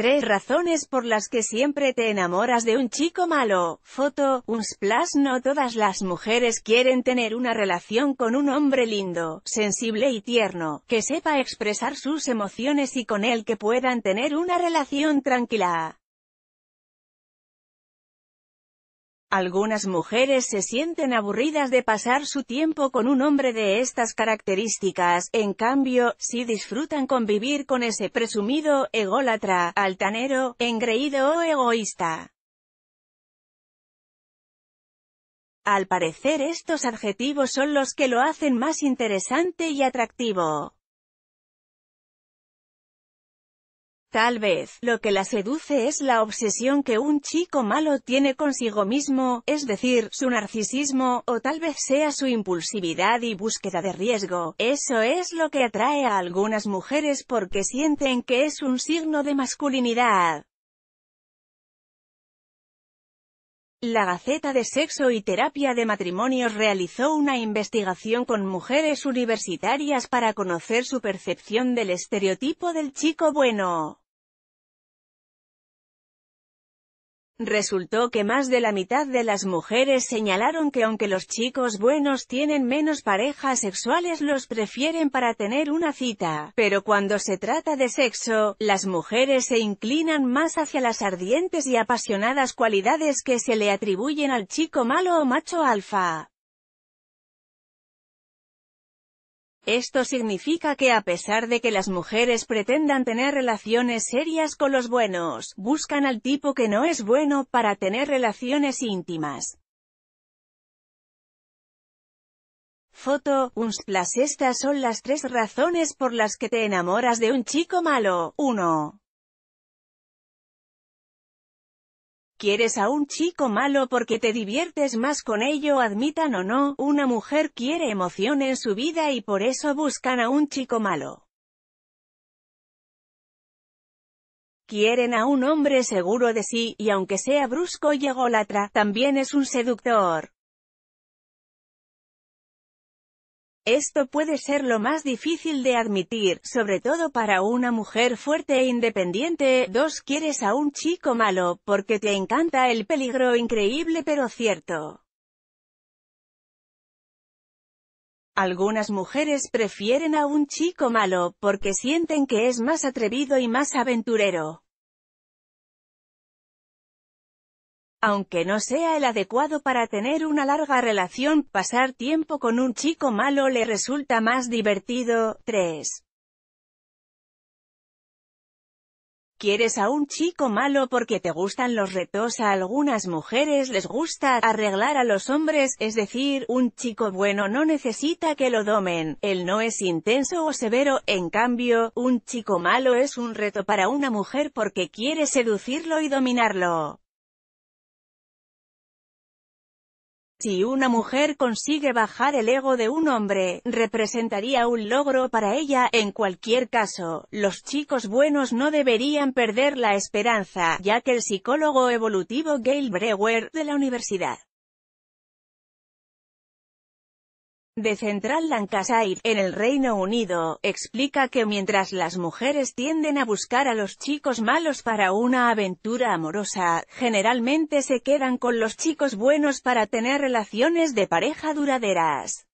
Tres razones por las que siempre te enamoras de un chico malo. Foto, un splash No todas las mujeres quieren tener una relación con un hombre lindo, sensible y tierno, que sepa expresar sus emociones y con el que puedan tener una relación tranquila. Algunas mujeres se sienten aburridas de pasar su tiempo con un hombre de estas características, en cambio, si disfrutan convivir con ese presumido, ególatra, altanero, engreído o egoísta. Al parecer estos adjetivos son los que lo hacen más interesante y atractivo. Tal vez, lo que la seduce es la obsesión que un chico malo tiene consigo mismo, es decir, su narcisismo, o tal vez sea su impulsividad y búsqueda de riesgo. Eso es lo que atrae a algunas mujeres porque sienten que es un signo de masculinidad. La Gaceta de Sexo y Terapia de Matrimonios realizó una investigación con mujeres universitarias para conocer su percepción del estereotipo del chico bueno. Resultó que más de la mitad de las mujeres señalaron que aunque los chicos buenos tienen menos parejas sexuales los prefieren para tener una cita, pero cuando se trata de sexo, las mujeres se inclinan más hacia las ardientes y apasionadas cualidades que se le atribuyen al chico malo o macho alfa. Esto significa que a pesar de que las mujeres pretendan tener relaciones serias con los buenos, buscan al tipo que no es bueno para tener relaciones íntimas. Foto, Unsplash Estas son las tres razones por las que te enamoras de un chico malo. 1. Quieres a un chico malo porque te diviertes más con ello, admitan o no, una mujer quiere emoción en su vida y por eso buscan a un chico malo. Quieren a un hombre seguro de sí, y aunque sea brusco y ególatra, también es un seductor. Esto puede ser lo más difícil de admitir, sobre todo para una mujer fuerte e independiente. 2. Quieres a un chico malo, porque te encanta el peligro increíble pero cierto. Algunas mujeres prefieren a un chico malo, porque sienten que es más atrevido y más aventurero. Aunque no sea el adecuado para tener una larga relación, pasar tiempo con un chico malo le resulta más divertido. 3. Quieres a un chico malo porque te gustan los retos a algunas mujeres les gusta arreglar a los hombres, es decir, un chico bueno no necesita que lo domen, él no es intenso o severo, en cambio, un chico malo es un reto para una mujer porque quiere seducirlo y dominarlo. Si una mujer consigue bajar el ego de un hombre, representaría un logro para ella. En cualquier caso, los chicos buenos no deberían perder la esperanza, ya que el psicólogo evolutivo Gail Brewer, de la Universidad de Central Lancashire, en el Reino Unido, explica que mientras las mujeres tienden a buscar a los chicos malos para una aventura amorosa, generalmente se quedan con los chicos buenos para tener relaciones de pareja duraderas.